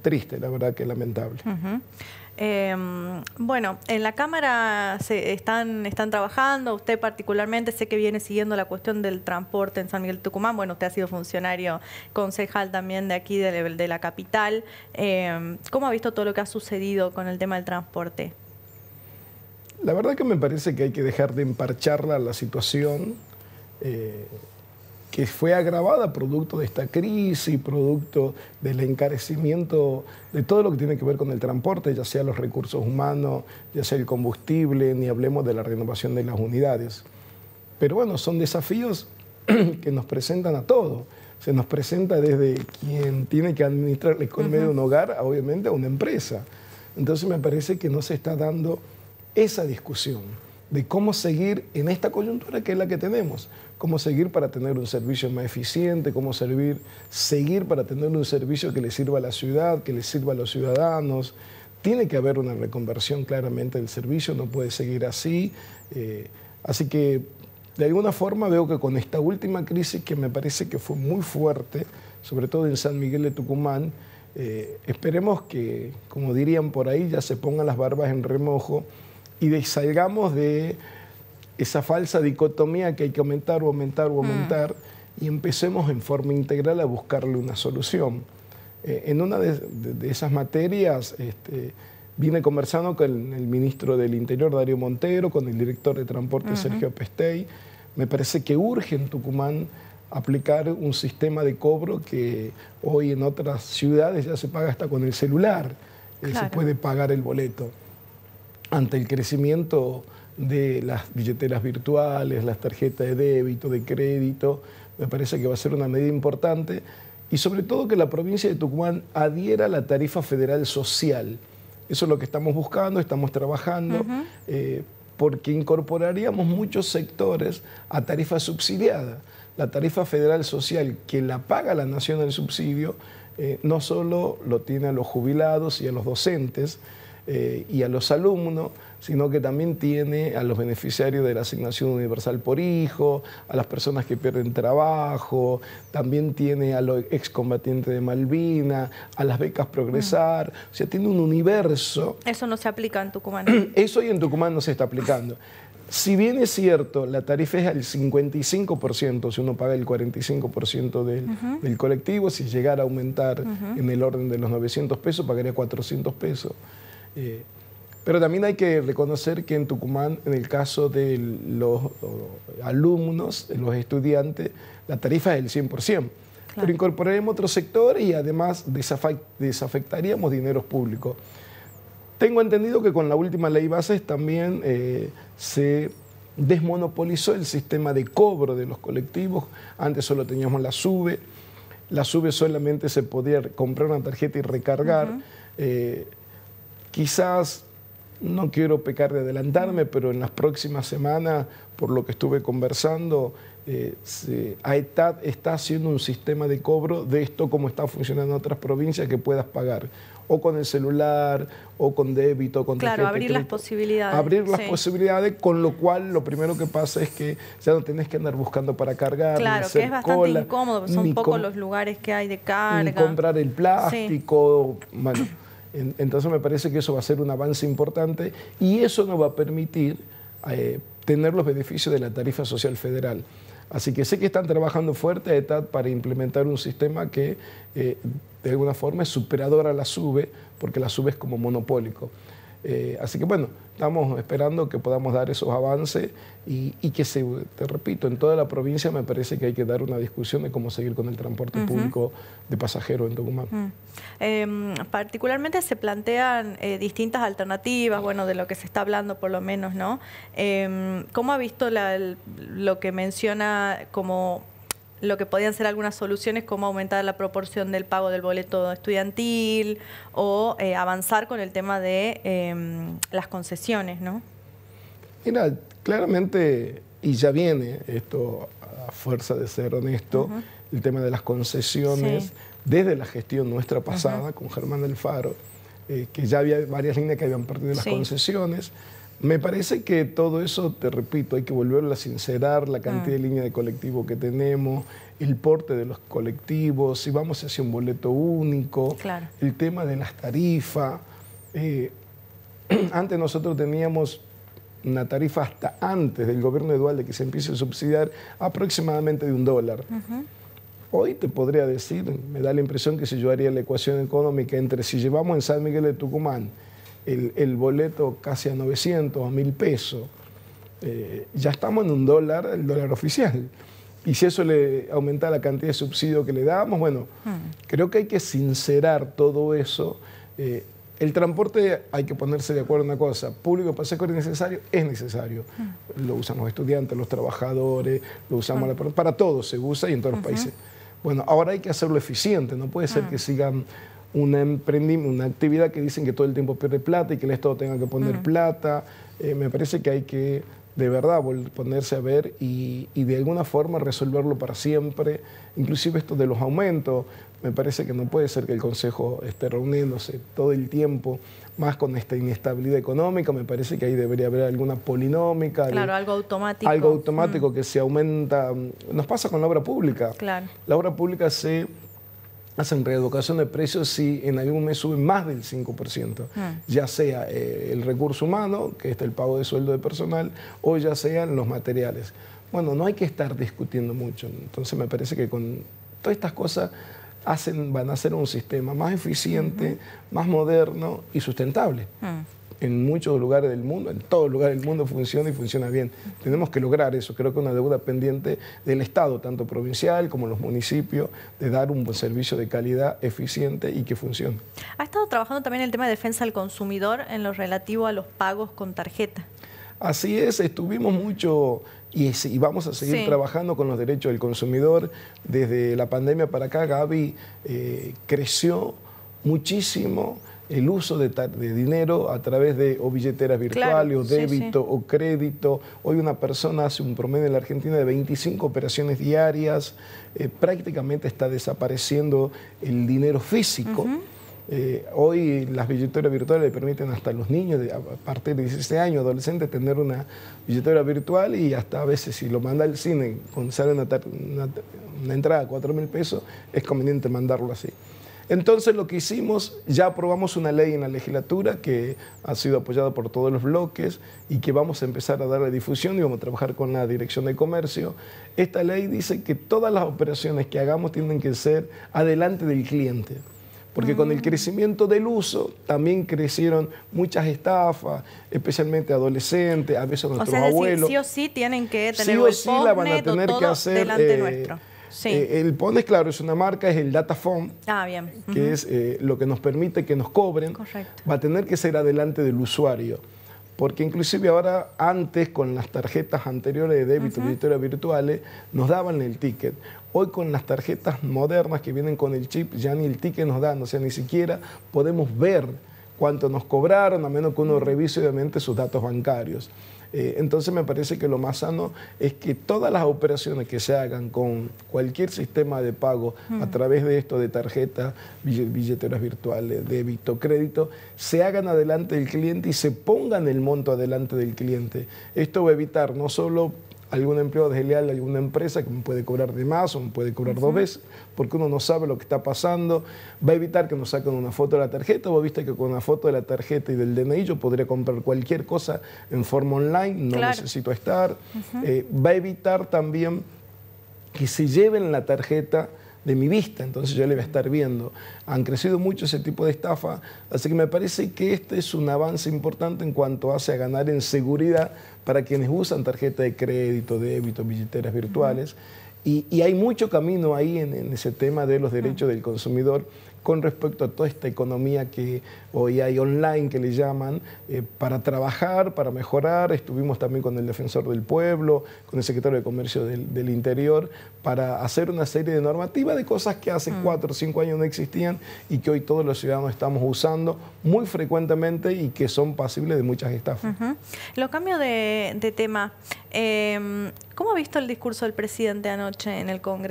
triste, la verdad que lamentable. Em, bueno, en la Cámara se están, están trabajando, usted particularmente, sé que viene siguiendo la cuestión del transporte en San Miguel Tucumán, bueno, usted ha sido funcionario concejal también de aquí, de, la capital. Em, ¿Cómo ha visto todo lo que ha sucedido con el tema del transporte? La verdad que me parece que hay que dejar de emparcharla la situación. Eh, que fue agravada producto de esta crisis, producto del encarecimiento de todo lo que tiene que ver con el transporte, ya sea los recursos humanos, ya sea el combustible, ni hablemos de la renovación de las unidades. Pero bueno, son desafíos que nos presentan a todos. Se nos presenta desde quien tiene que administrar el economía de un hogar, obviamente, a una empresa. Entonces me parece que no se está dando esa discusión de cómo seguir en esta coyuntura que es la que tenemos, cómo seguir para tener un servicio más eficiente, cómo servir, seguir para tener un servicio que le sirva a la ciudad, que le sirva a los ciudadanos. Tiene que haber una reconversión claramente del servicio, no puede seguir así. Eh, así que de alguna forma veo que con esta última crisis que me parece que fue muy fuerte, sobre todo en San Miguel de Tucumán, eh, esperemos que, como dirían por ahí, ya se pongan las barbas en remojo y salgamos de esa falsa dicotomía que hay que aumentar o aumentar o mm. aumentar y empecemos en forma integral a buscarle una solución. Eh, en una de, esas materias este, vine conversando con el ministro del Interior, Darío Montero, con el director de Transporte, Sergio Pestey. Me parece que urge en Tucumán aplicar un sistema de cobro que hoy en otras ciudades ya se paga hasta con el celular, eh, se puede pagar el boleto ante el crecimiento de las billeteras virtuales, las tarjetas de débito, de crédito, me parece que va a ser una medida importante y sobre todo que la provincia de Tucumán adhiera a la tarifa federal social. Eso es lo que estamos buscando, estamos trabajando, eh, porque incorporaríamos muchos sectores a tarifa subsidiada. La tarifa federal social que la paga la nación del subsidio, eh, no solo lo tiene a los jubilados y a los docentes, eh, y a los alumnos, sino que también tiene a los beneficiarios de la asignación universal por hijo, a las personas que pierden trabajo, también tiene a los excombatientes de Malvina, a las becas Progresar, o sea, tiene un universo. Eso no se aplica en Tucumán. Eso hoy en Tucumán no se está aplicando. Si bien es cierto, la tarifa es al 55%, si uno paga el 45% del, colectivo, si llegara a aumentar en el orden de los 900 pesos, pagaría 400 pesos. Eh, pero también hay que reconocer que en Tucumán, en el caso de los alumnos, los estudiantes, la tarifa es del 100%. Pero incorporaremos otro sector y además desafectaríamos dineros públicos. Tengo entendido que con la última ley bases también eh, se desmonopolizó el sistema de cobro de los colectivos. Antes solo teníamos la SUBE. La SUBE solamente se podía comprar una tarjeta y recargar. Quizás, no quiero pecar de adelantarme, pero en las próximas semanas, por lo que estuve conversando, eh, está haciendo un sistema de cobro de esto como está funcionando en otras provincias que puedas pagar o con el celular, o con débito, con Claro, abrir las posibilidades. Abrir las posibilidades, con lo cual lo primero que pasa es que ya no tenés que andar buscando para cargar. Claro, que es bastante incómodo, son pocos los lugares que hay de carga. comprar el plástico, bueno. Entonces me parece que eso va a ser un avance importante y eso nos va a permitir eh, tener los beneficios de la tarifa social federal. Así que sé que están trabajando fuerte a ETAD para implementar un sistema que eh, de alguna forma es superador a la SUBE, porque la SUBE es como monopólico. Eh, así que bueno, estamos esperando que podamos dar esos avances y, que se, te repito, en toda la provincia me parece que hay que dar una discusión de cómo seguir con el transporte público de pasajeros en Tucumán. Mm. Em, particularmente se plantean eh, distintas alternativas, bueno, de lo que se está hablando por lo menos, ¿no? Em, ¿Cómo ha visto lo que menciona como lo que podían ser algunas soluciones como aumentar la proporción del pago del boleto estudiantil o eh, avanzar con el tema de em, las concesiones, ¿no? Mira, claramente, y ya viene esto a fuerza de ser honesto, el tema de las concesiones desde la gestión nuestra pasada con Germán del Faro, eh, que ya había varias líneas que habían de las concesiones me parece que todo eso, te repito, hay que volverlo a sincerar, la cantidad de mm. líneas de colectivo que tenemos, el porte de los colectivos, si vamos hacia un boleto único, el tema de las tarifas. Eh, antes nosotros teníamos una tarifa hasta antes del gobierno de Duarte que se empiece a subsidiar aproximadamente de un dólar. Hoy te podría decir, me da la impresión que si yo haría la ecuación económica entre si llevamos en San Miguel de Tucumán el, boleto casi a 900, a 1000 pesos. Eh, ya estamos en un dólar, el dólar oficial. Y si eso le aumenta la cantidad de subsidio que le damos, bueno, hmm. creo que hay que sincerar todo eso. Eh, el transporte hay que ponerse de acuerdo en una cosa, público paseo es necesario, es necesario. Hmm. Lo usan los estudiantes, los trabajadores, lo usamos ah. para todos, se usa y en todos los países. Bueno, ahora hay que hacerlo eficiente, no puede ser ah. que sigan una, una actividad que dicen que todo el tiempo pierde plata y que el Estado tenga que poner plata. Eh, me parece que hay que de verdad ponerse a ver y, de alguna forma resolverlo para siempre. Inclusive esto de los aumentos, me parece que no puede ser que el Consejo esté reuniéndose todo el tiempo, más con esta inestabilidad económica, me parece que ahí debería haber alguna polinómica. Claro, algo automático. Algo automático mm. que se aumenta. Nos pasa con la obra pública. La obra pública se hacen reeducación de precios si en algún mes suben más del 5%, hmm. ya sea eh, el recurso humano, que es el pago de sueldo de personal, o ya sean los materiales. Bueno, no hay que estar discutiendo mucho. Entonces me parece que con todas estas cosas hacen, van a ser un sistema más eficiente, más moderno y sustentable. Hmm en muchos lugares del mundo, en todos lugares del mundo funciona y funciona bien. Tenemos que lograr eso. Creo que una deuda pendiente del Estado, tanto provincial como los municipios, de dar un buen servicio de calidad eficiente y que funcione. Ha estado trabajando también el tema de defensa del consumidor en lo relativo a los pagos con tarjeta. Así es, estuvimos mucho y, vamos a seguir trabajando con los derechos del consumidor. Desde la pandemia para acá, Gaby eh, creció muchísimo el uso de, dinero a través de o billeteras virtuales, o débito, o crédito. Hoy una persona hace un promedio en la Argentina de 25 operaciones diarias. Eh, prácticamente está desapareciendo el dinero físico. Eh, hoy las billeteras virtuales le permiten hasta los niños a partir de 16 años, adolescentes, tener una billetera virtual y hasta a veces si lo manda al cine, con sale una, una entrada a 4 mil pesos, es conveniente mandarlo así. Entonces lo que hicimos, ya aprobamos una ley en la legislatura que ha sido apoyada por todos los bloques y que vamos a empezar a darle difusión y vamos a trabajar con la Dirección de Comercio. Esta ley dice que todas las operaciones que hagamos tienen que ser adelante del cliente porque con el ah. crecimiento del uso también crecieron muchas estafas, especialmente adolescentes, a veces nuestros o sea, sí o sí tienen que tener sí o sí la van a tener que hacer eh, eh, el PONES, Claro es una marca, es el Datafone, ah, que es eh, lo que nos permite que nos cobren. Va a tener que ser adelante del usuario. Porque inclusive ahora, antes, con las tarjetas anteriores de débito, de -huh. virtuales, nos daban el ticket. Hoy con las tarjetas modernas que vienen con el chip, ya ni el ticket nos dan, o sea, ni siquiera podemos ver cuánto nos cobraron, a menos que uno revise obviamente sus datos bancarios. Eh, entonces me parece que lo más sano es que todas las operaciones que se hagan con cualquier sistema de pago a mm. través de esto de tarjeta, billeteras virtuales, débito, crédito, se hagan adelante del cliente y se pongan el monto adelante del cliente. Esto va a evitar no solo algún empleado desleal de alguna empresa que me puede cobrar de más o me puede cobrar dos veces, porque uno no sabe lo que está pasando, va a evitar que nos saquen una foto de la tarjeta, vos viste que con una foto de la tarjeta y del DNI yo podría comprar cualquier cosa en forma online, no necesito estar, eh, va a evitar también que se lleven la tarjeta de mi vista, entonces yo le voy a estar viendo. Han crecido mucho ese tipo de estafa, así que me parece que este es un avance importante en cuanto hace a ganar en seguridad para quienes usan tarjeta de crédito, débito, billeteras virtuales. y, hay mucho camino ahí en, ese tema de los derechos del consumidor con respecto a toda esta economía que hoy hay online, que le llaman, eh, para trabajar, para mejorar. Estuvimos también con el defensor del pueblo, con el secretario de Comercio del, Interior, para hacer una serie de normativas de cosas que hace mm. cuatro o cinco años no existían y que hoy todos los ciudadanos estamos usando muy frecuentemente y que son pasibles de muchas estafas. Lo cambio de, tema. Em, ¿Cómo ha visto el discurso del presidente anoche en el Congreso?